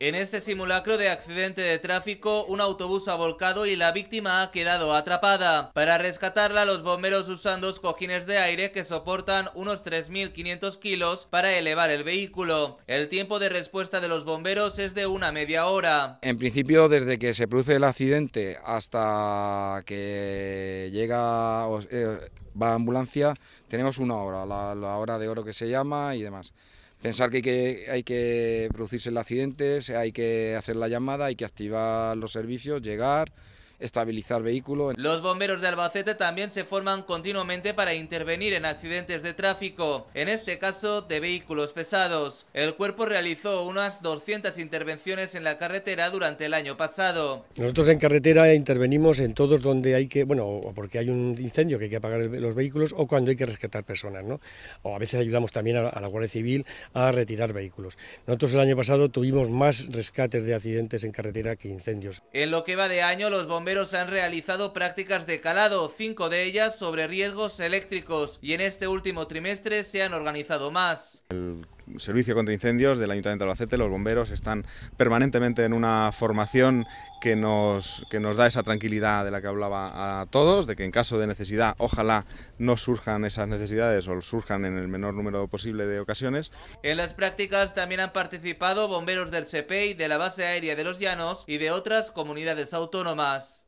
En este simulacro de accidente de tráfico, un autobús ha volcado y la víctima ha quedado atrapada. Para rescatarla, los bomberos usan dos cojines de aire que soportan unos 3.500 kilos para elevar el vehículo. El tiempo de respuesta de los bomberos es de una media hora. En principio, desde que se produce el accidente hasta que llega... o eh, va ambulancia, tenemos una hora, la hora de oro que se llama y demás pensar que hay, que hay que producirse el accidente, hay que hacer la llamada, hay que activar los servicios, llegar, estabilizar vehículo. Los bomberos de Albacete también se forman continuamente para intervenir en accidentes de tráfico, en este caso de vehículos pesados. El cuerpo realizó unas 200 intervenciones en la carretera durante el año pasado. Nosotros en carretera intervenimos en todos donde hay que, bueno, porque hay un incendio que hay que apagar los vehículos o cuando hay que rescatar personas, ¿no? O a veces ayudamos también a, a la Guardia Civil a retirar vehículos. Nosotros el año pasado tuvimos más rescates de accidentes en carretera que incendios. En lo que va de año, los bomberos bomberos han realizado prácticas de calado, cinco de ellas sobre riesgos eléctricos, y en este último trimestre se han organizado más servicio contra incendios del Ayuntamiento de Albacete, los bomberos están permanentemente en una formación que nos, que nos da esa tranquilidad de la que hablaba a todos, de que en caso de necesidad, ojalá no surjan esas necesidades o surjan en el menor número posible de ocasiones. En las prácticas también han participado bomberos del CPI, de la base aérea de los Llanos y de otras comunidades autónomas.